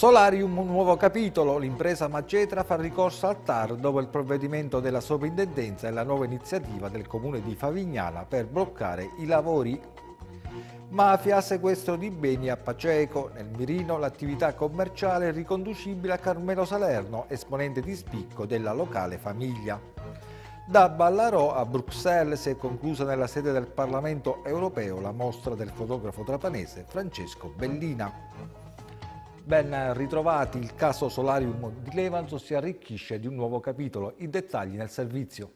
Solarium, un nuovo capitolo. L'impresa Macetra fa ricorso al TAR dopo il provvedimento della sovrintendenza e la nuova iniziativa del comune di Favignana per bloccare i lavori. Mafia, sequestro di beni a Paceco. Nel mirino l'attività commerciale è riconducibile a Carmelo Salerno, esponente di spicco della locale famiglia. Da Ballarò a Bruxelles si è conclusa nella sede del Parlamento europeo la mostra del fotografo trapanese Francesco Bellina. Ben ritrovati, il caso Solarium di Levanzo si arricchisce di un nuovo capitolo, i dettagli nel servizio.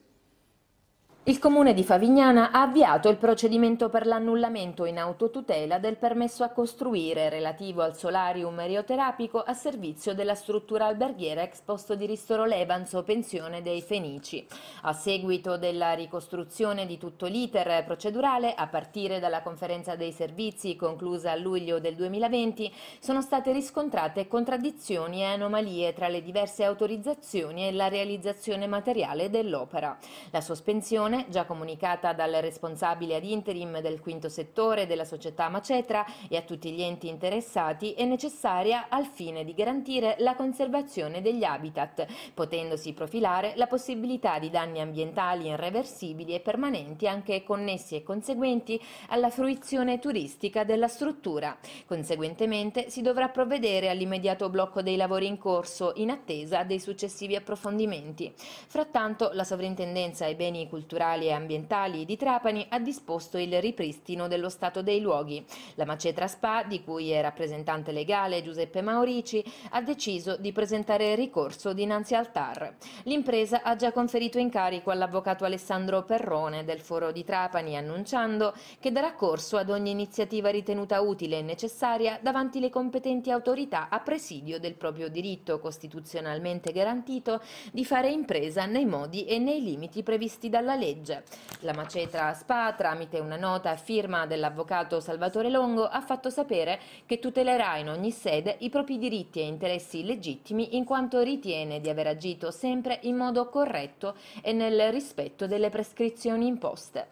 Il comune di Favignana ha avviato il procedimento per l'annullamento in autotutela del permesso a costruire relativo al solarium erioterapico a servizio della struttura alberghiera esposto di Ristoro Levanzo Pensione dei Fenici. A seguito della ricostruzione di tutto l'iter procedurale, a partire dalla conferenza dei servizi conclusa a luglio del 2020, sono state riscontrate contraddizioni e anomalie tra le diverse autorizzazioni e la realizzazione materiale dell'opera. La sospensione decisione, già comunicata dal responsabile ad interim del quinto settore della società Macetra e a tutti gli enti interessati, è necessaria al fine di garantire la conservazione degli habitat, potendosi profilare la possibilità di danni ambientali irreversibili e permanenti anche connessi e conseguenti alla fruizione turistica della struttura. Conseguentemente si dovrà provvedere all'immediato blocco dei lavori in corso in attesa dei successivi approfondimenti. Frattanto la sovrintendenza ai beni culturali culturali e ambientali di Trapani ha disposto il ripristino dello stato dei luoghi. La Macetra Spa, di cui è rappresentante legale Giuseppe Maurici, ha deciso di presentare ricorso dinanzi al TAR. L'impresa ha già conferito incarico all'avvocato Alessandro Perrone del Foro di Trapani annunciando che darà corso ad ogni iniziativa ritenuta utile e necessaria davanti le competenti autorità a presidio del proprio diritto costituzionalmente garantito di fare impresa nei modi e nei limiti previsti dalla legge legge. La macetra SPA, tramite una nota firma dell'avvocato Salvatore Longo, ha fatto sapere che tutelerà in ogni sede i propri diritti e interessi legittimi in quanto ritiene di aver agito sempre in modo corretto e nel rispetto delle prescrizioni imposte.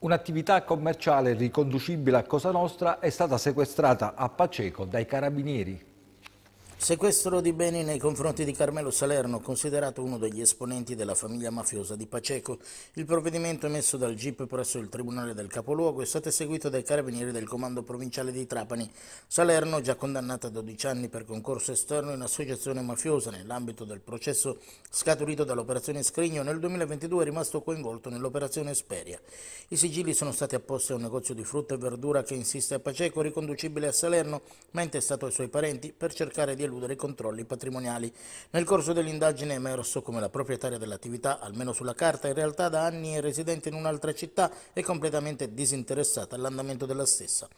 Un'attività commerciale riconducibile a Cosa Nostra è stata sequestrata a Paceco dai carabinieri. Sequestro di beni nei confronti di Carmelo Salerno, considerato uno degli esponenti della famiglia mafiosa di Paceco. Il provvedimento emesso dal GIP presso il Tribunale del Capoluogo è stato eseguito dai carabinieri del Comando Provinciale di Trapani. Salerno, già condannato a 12 anni per concorso esterno in associazione mafiosa nell'ambito del processo scaturito dall'operazione Scrigno, nel 2022 è rimasto coinvolto nell'operazione Speria. I sigilli sono stati apposti a un negozio di frutta e verdura che insiste a Paceco, riconducibile a Salerno, ma intestato ai suoi parenti, per cercare di eludere i controlli patrimoniali. Nel corso dell'indagine è emerso come la proprietaria dell'attività, almeno sulla carta, in realtà da anni è residente in un'altra città e completamente disinteressata all'andamento della stessa.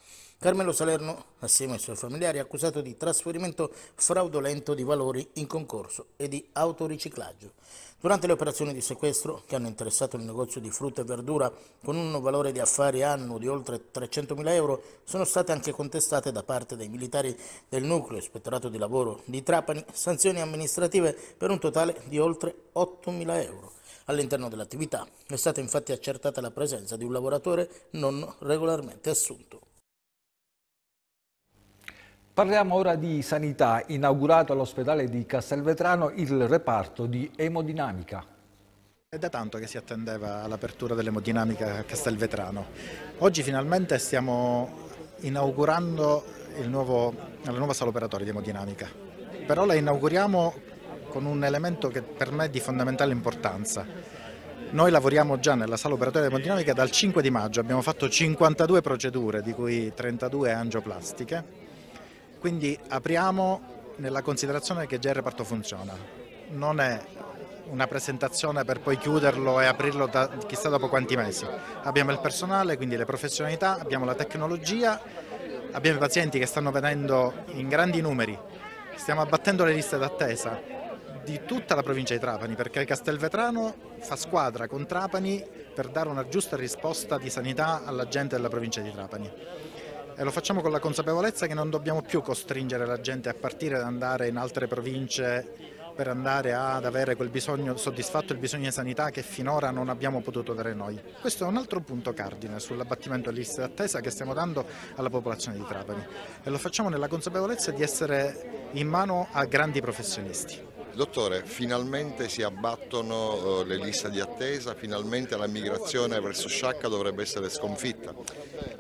Carmelo Salerno, assieme ai suoi familiari, è accusato di trasferimento fraudolento di valori in concorso e di autoriciclaggio. Durante le operazioni di sequestro, che hanno interessato il negozio di frutta e verdura con un valore di affari annuo di oltre 300.000 euro, sono state anche contestate da parte dei militari del nucleo ispettorato di lavoro di Trapani sanzioni amministrative per un totale di oltre 8.000 euro. All'interno dell'attività è stata infatti accertata la presenza di un lavoratore non regolarmente assunto. Parliamo ora di sanità. Inaugurato all'ospedale di Castelvetrano il reparto di emodinamica. È da tanto che si attendeva l'apertura dell'emodinamica a Castelvetrano. Oggi finalmente stiamo inaugurando nuovo, la nuova sala operatoria di emodinamica. Però la inauguriamo con un elemento che per me è di fondamentale importanza. Noi lavoriamo già nella sala operatoria di emodinamica dal 5 di maggio, abbiamo fatto 52 procedure, di cui 32 angioplastiche quindi apriamo nella considerazione che già il reparto funziona. Non è una presentazione per poi chiuderlo e aprirlo da chissà dopo quanti mesi. Abbiamo il personale, quindi le professionalità, abbiamo la tecnologia, abbiamo i pazienti che stanno venendo in grandi numeri, stiamo abbattendo le liste d'attesa di tutta la provincia di Trapani perché Castelvetrano fa squadra con Trapani per dare una giusta risposta di sanità alla gente della provincia di Trapani. E lo facciamo con la consapevolezza che non dobbiamo più costringere la gente a partire ad andare in altre province per andare ad avere quel bisogno soddisfatto, il bisogno di sanità che finora non abbiamo potuto dare noi. Questo è un altro punto cardine sull'abbattimento delle liste d'attesa che stiamo dando alla popolazione di Trapani e lo facciamo nella consapevolezza di essere in mano a grandi professionisti. Dottore, finalmente si abbattono eh, le liste di attesa, finalmente la migrazione verso Sciacca dovrebbe essere sconfitta.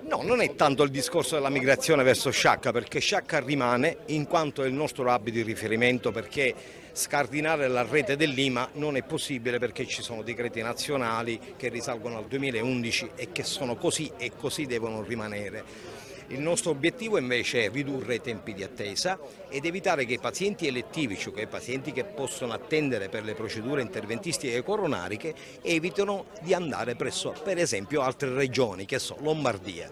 No, non è tanto il discorso della migrazione verso Sciacca, perché Sciacca rimane in quanto è il nostro hub di riferimento, perché scardinare la rete del Lima non è possibile perché ci sono decreti nazionali che risalgono al 2011 e che sono così e così devono rimanere. Il nostro obiettivo invece è ridurre i tempi di attesa ed evitare che i pazienti elettivi, cioè i pazienti che possono attendere per le procedure interventistiche coronariche, evitino di andare presso per esempio altre regioni che sono Lombardia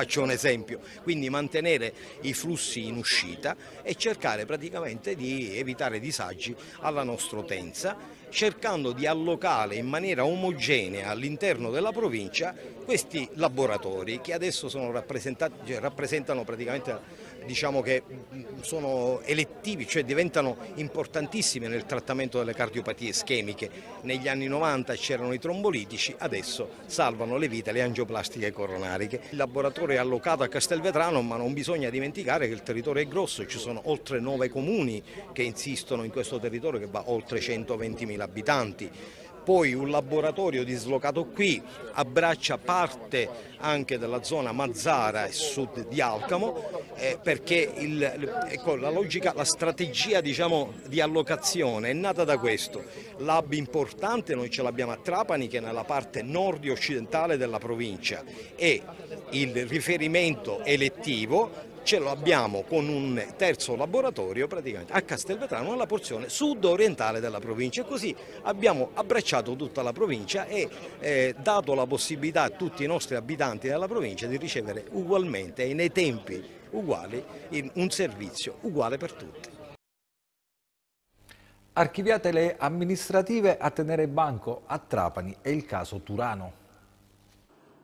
faccio un esempio, quindi mantenere i flussi in uscita e cercare praticamente di evitare disagi alla nostra utenza, cercando di allocare in maniera omogenea all'interno della provincia questi laboratori che adesso cioè rappresentano praticamente diciamo che mm, sono elettivi, cioè diventano importantissime nel trattamento delle cardiopatie ischemiche. Negli anni 90 c'erano i trombolitici, adesso salvano le vite le angioplastiche coronariche. Il laboratorio è allocato a Castelvetrano, ma non bisogna dimenticare che il territorio è grosso, ci sono oltre 9 comuni che insistono in questo territorio che va oltre 120.000 abitanti poi un laboratorio dislocato qui abbraccia parte anche della zona Mazzara e sud di Alcamo eh, perché il, ecco, la, logica, la strategia diciamo, di allocazione è nata da questo. L'hub importante noi ce l'abbiamo a Trapani che è nella parte nord-occidentale della provincia e il riferimento elettivo ce lo abbiamo con un terzo laboratorio praticamente a Castelvetrano nella porzione sud-orientale della provincia e così abbiamo abbracciato tutta la provincia e eh, dato la possibilità a tutti i nostri abitanti della provincia di ricevere ugualmente e nei tempi uguali un servizio uguale per tutti. Archiviate le amministrative a tenere banco a Trapani e il caso Turano.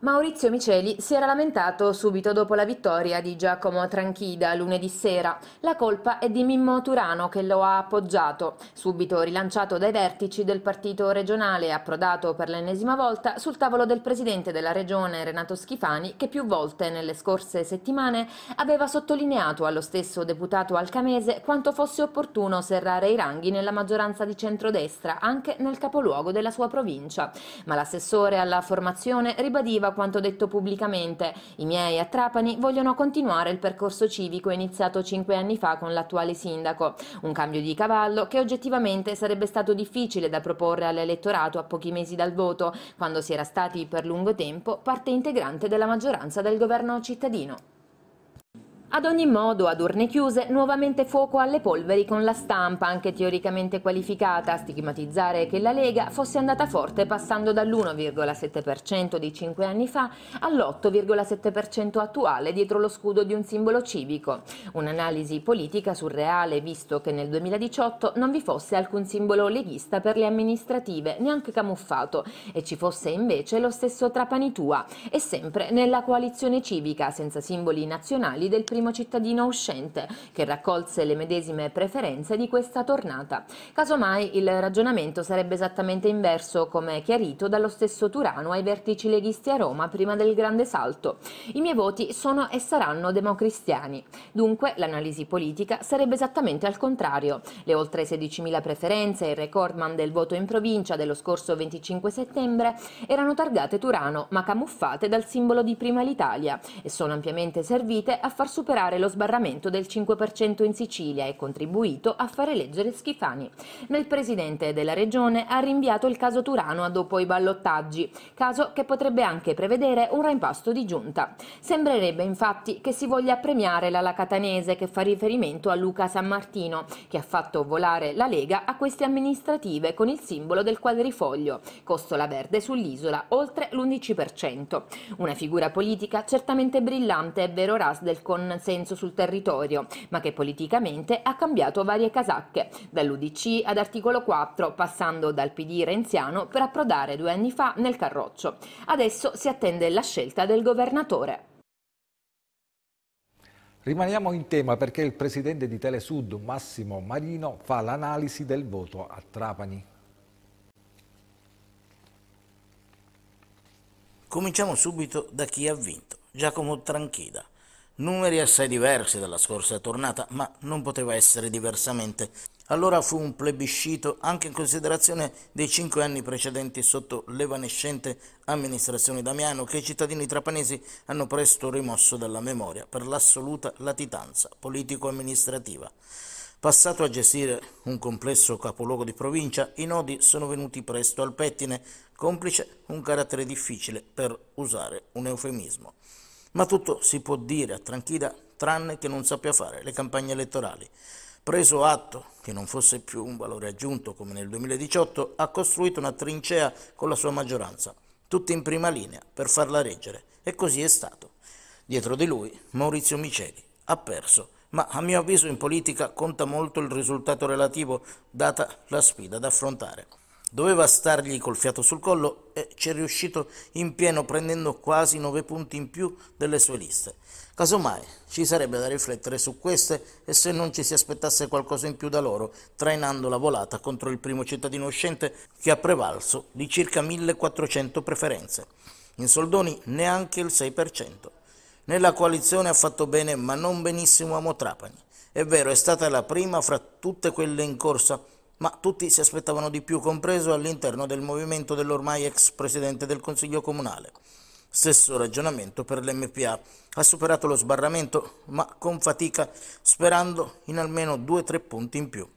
Maurizio Miceli si era lamentato subito dopo la vittoria di Giacomo Tranchida lunedì sera. La colpa è di Mimmo Turano che lo ha appoggiato, subito rilanciato dai vertici del partito regionale approdato per l'ennesima volta sul tavolo del presidente della regione Renato Schifani che più volte nelle scorse settimane aveva sottolineato allo stesso deputato alcamese quanto fosse opportuno serrare i ranghi nella maggioranza di centrodestra anche nel capoluogo della sua provincia. Ma l'assessore alla formazione ribadiva conferma quanto detto pubblicamente. I miei a Trapani vogliono continuare il percorso civico iniziato cinque anni fa con l'attuale sindaco. Un cambio di cavallo che oggettivamente sarebbe stato difficile da proporre all'elettorato a pochi mesi dal voto, quando si era stati per lungo tempo parte integrante della maggioranza del governo cittadino. Ad ogni modo, ad urne chiuse, nuovamente fuoco alle polveri con la stampa, anche teoricamente qualificata, a stigmatizzare che la Lega fosse andata forte passando dall'1,7% di 5 anni fa all'8,7% attuale dietro lo scudo di un simbolo civico. Un'analisi politica surreale visto che nel 2018 non vi fosse alcun simbolo leghista per le amministrative, neanche camuffato, e ci fosse invece lo stesso Trapani Tua, e sempre nella coalizione civica, senza simboli nazionali del primo primo cittadino uscente, che raccolse le medesime preferenze di questa tornata. Casomai il ragionamento sarebbe esattamente inverso, come chiarito dallo stesso Turano ai vertici leghisti a Roma prima del grande salto. I miei voti sono e saranno democristiani. Dunque l'analisi politica sarebbe esattamente al contrario. Le oltre 16.000 preferenze e il recordman del voto in provincia dello scorso 25 settembre erano targate Turano, ma camuffate dal simbolo di Prima l'Italia e sono ampiamente servite a far superare superare lo sbarramento del 5% in Sicilia e contribuito a fare leggere Schifani. Nel presidente della regione ha rinviato il caso Turano a dopo i ballottaggi, caso che potrebbe anche prevedere un reimpasto di giunta. Sembrerebbe infatti che si voglia premiare l'ala catanese che fa riferimento a Luca San Martino, che ha fatto volare la Lega a queste amministrative con il simbolo del quadrifoglio, costola verde sull'isola oltre l'11%. Una figura politica certamente brillante è vero ras del con consenso sul territorio, ma che politicamente ha cambiato varie casacche, dall'UDC ad articolo 4, passando dal PD renziano per approdare due anni fa nel Carroccio. Adesso si attende la scelta del governatore. Rimaniamo in tema perché il presidente di Telesud, Massimo Marino, fa l'analisi del voto a Trapani. Cominciamo subito da chi ha vinto, Giacomo Tranchida, numeri assai diversi dalla scorsa tornata, ma non poteva essere diversamente. Allora fu un plebiscito anche in considerazione dei cinque anni precedenti sotto l'evanescente amministrazione Damiano che i cittadini trapanesi hanno presto rimosso dalla memoria per l'assoluta latitanza politico-amministrativa. Passato a gestire un complesso capoluogo di provincia, i nodi sono venuti presto al pettine, complice un carattere difficile per usare un eufemismo. Ma tutto si può dire a Tranchida tranne che non sappia fare le campagne elettorali. Preso atto che non fosse più un valore aggiunto come nel 2018, ha costruito una trincea con la sua maggioranza, tutti in prima linea per farla reggere. E così è stato. Dietro di lui Maurizio Miceli ha perso ma a mio avviso in politica conta molto il risultato relativo data la sfida da affrontare. Doveva stargli col fiato sul collo e ci è riuscito in pieno prendendo quasi 9 punti in più delle sue liste. Casomai ci sarebbe da riflettere su queste e se non ci si aspettasse qualcosa in più da loro, trainando la volata contro il primo cittadino uscente che ha prevalso di circa 1400 preferenze. In soldoni neanche il 6%. Nella coalizione ha fatto bene ma non benissimo a Motrapani. È vero, è stata la prima fra tutte quelle in corsa ma tutti si aspettavano di più, compreso all'interno del movimento dell'ormai ex presidente del Consiglio Comunale. Stesso ragionamento per l'MPA. Ha superato lo sbarramento, ma con fatica, sperando in almeno 2-3 punti in più.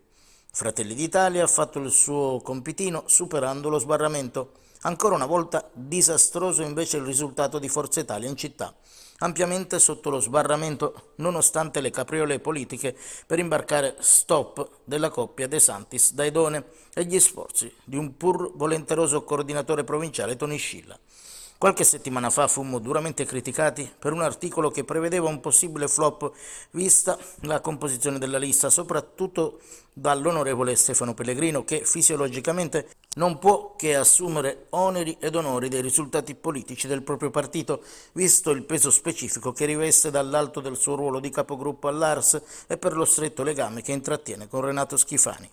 Fratelli d'Italia ha fatto il suo compitino superando lo sbarramento. Ancora una volta disastroso invece il risultato di Forza Italia in città ampiamente sotto lo sbarramento nonostante le capriole politiche per imbarcare stop della coppia De Santis-Daidone e gli sforzi di un pur volenteroso coordinatore provinciale Tony Scilla. Qualche settimana fa fummo duramente criticati per un articolo che prevedeva un possibile flop vista la composizione della lista, soprattutto dall'onorevole Stefano Pellegrino che fisiologicamente non può che assumere oneri ed onori dei risultati politici del proprio partito, visto il peso specifico che riveste dall'alto del suo ruolo di capogruppo all'Ars e per lo stretto legame che intrattiene con Renato Schifani.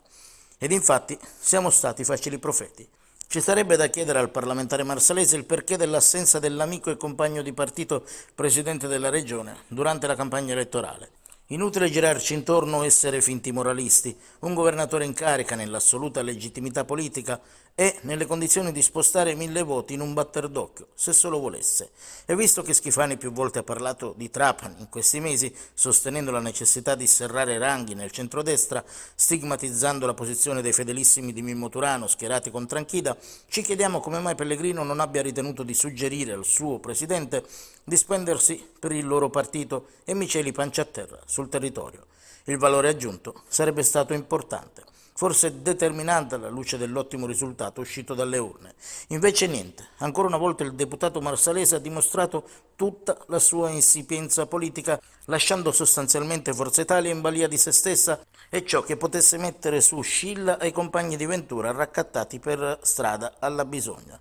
Ed infatti siamo stati facili profeti. Ci sarebbe da chiedere al parlamentare marsalese il perché dell'assenza dell'amico e compagno di partito presidente della regione durante la campagna elettorale. Inutile girarci intorno o essere finti moralisti. Un governatore in carica, nell'assoluta legittimità politica, è nelle condizioni di spostare mille voti in un batter d'occhio, se solo volesse. E visto che Schifani più volte ha parlato di Trapani in questi mesi, sostenendo la necessità di serrare ranghi nel centrodestra, stigmatizzando la posizione dei fedelissimi di Mimmo Turano schierati con Tranchida, ci chiediamo come mai Pellegrino non abbia ritenuto di suggerire al suo presidente di spendersi per il loro partito e miceli pancia a terra sul territorio. Il valore aggiunto sarebbe stato importante forse determinante alla luce dell'ottimo risultato uscito dalle urne. Invece niente, ancora una volta il deputato marsalese ha dimostrato tutta la sua insipienza politica, lasciando sostanzialmente Forza Italia in balia di se stessa e ciò che potesse mettere su scilla ai compagni di Ventura raccattati per strada alla bisogna.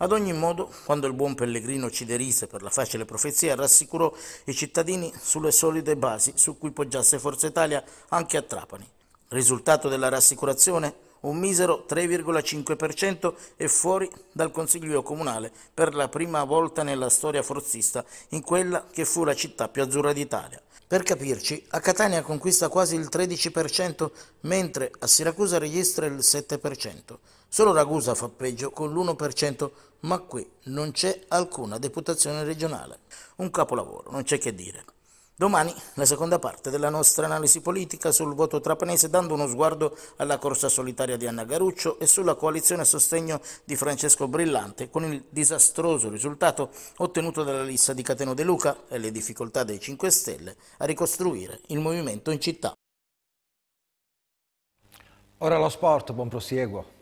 Ad ogni modo, quando il buon Pellegrino ci derise per la facile profezia, rassicurò i cittadini sulle solide basi su cui poggiasse Forza Italia anche a Trapani. Risultato della rassicurazione? Un misero 3,5% e fuori dal Consiglio Comunale per la prima volta nella storia forzista in quella che fu la città più azzurra d'Italia. Per capirci, a Catania conquista quasi il 13%, mentre a Siracusa registra il 7%. Solo Ragusa fa peggio con l'1%, ma qui non c'è alcuna deputazione regionale. Un capolavoro, non c'è che dire. Domani la seconda parte della nostra analisi politica sul voto trapanese dando uno sguardo alla corsa solitaria di Anna Garuccio e sulla coalizione a sostegno di Francesco Brillante con il disastroso risultato ottenuto dalla lista di Cateno De Luca e le difficoltà dei 5 Stelle a ricostruire il movimento in città. Ora lo sport, buon prosieguo.